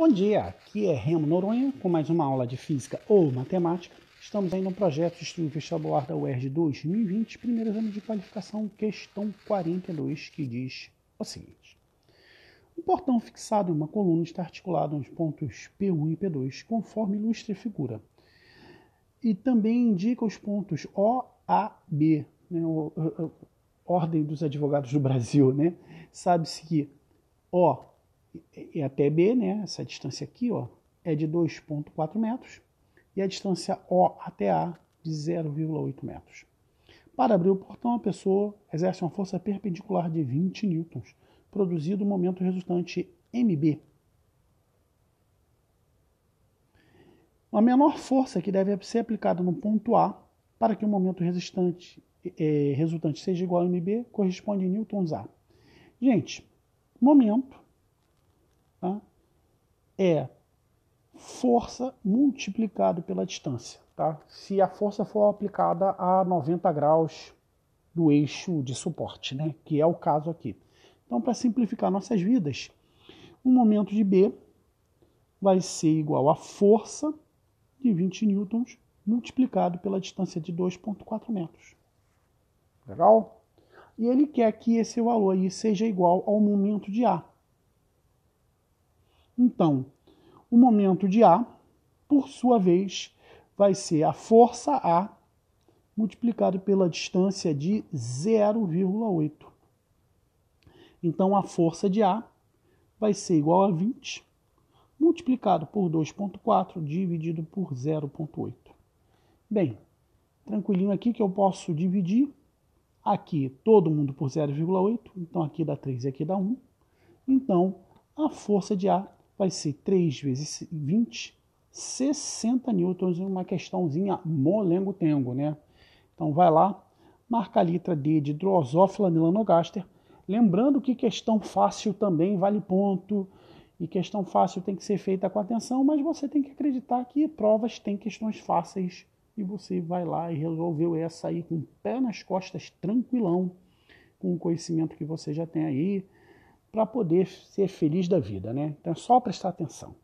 Bom dia, aqui é Remo Noronha com mais uma aula de Física ou Matemática. Estamos aí no projeto de estudo vestibular da UERJ 2020, primeiro exame de qualificação, questão 42, que diz o seguinte. Um portão fixado em uma coluna está articulado nos pontos P1 e P2, conforme ilustra a figura. E também indica os pontos O, A, B, né, o, Ordem dos Advogados do Brasil. Né? Sabe-se que O e é, é até B, né, essa distância aqui, ó, é de 2,4 metros e a distância O até A de 0,8 metros. Para abrir o portão, a pessoa exerce uma força perpendicular de 20 newtons, produzido o momento resultante MB. Uma menor força que deve ser aplicada no ponto A para que o momento é, resultante seja igual a MB corresponde em newtons A. Gente, momento é força multiplicado pela distância. Tá? Se a força for aplicada a 90 graus do eixo de suporte, né? que é o caso aqui. Então, para simplificar nossas vidas, o momento de B vai ser igual à força de 20 newtons multiplicado pela distância de 2,4 metros. Legal? E ele quer que esse valor aí seja igual ao momento de A. Então, o momento de A, por sua vez, vai ser a força A multiplicado pela distância de 0,8. Então, a força de A vai ser igual a 20 multiplicado por 2,4 dividido por 0,8. Bem, tranquilinho aqui que eu posso dividir aqui todo mundo por 0,8, então aqui dá 3 e aqui dá 1. Então, a força de A vai ser 3 vezes 20, 60 newtons em uma questãozinha molengo-tengo, né? Então vai lá, marca a letra D de Drosófila melanogaster. Lembrando que questão fácil também vale ponto, e questão fácil tem que ser feita com atenção, mas você tem que acreditar que provas têm questões fáceis e você vai lá e resolveu essa aí com o pé nas costas, tranquilão, com o conhecimento que você já tem aí para poder ser feliz da vida, né? Então é só prestar atenção.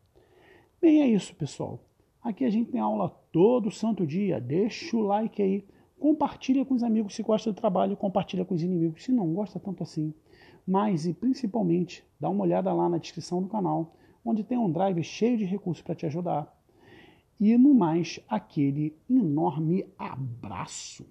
Bem, é isso, pessoal. Aqui a gente tem aula todo santo dia. Deixa o like aí. Compartilha com os amigos se gosta do trabalho, compartilha com os inimigos se não gosta tanto assim. Mas e principalmente, dá uma olhada lá na descrição do canal, onde tem um drive cheio de recursos para te ajudar. E no mais, aquele enorme abraço.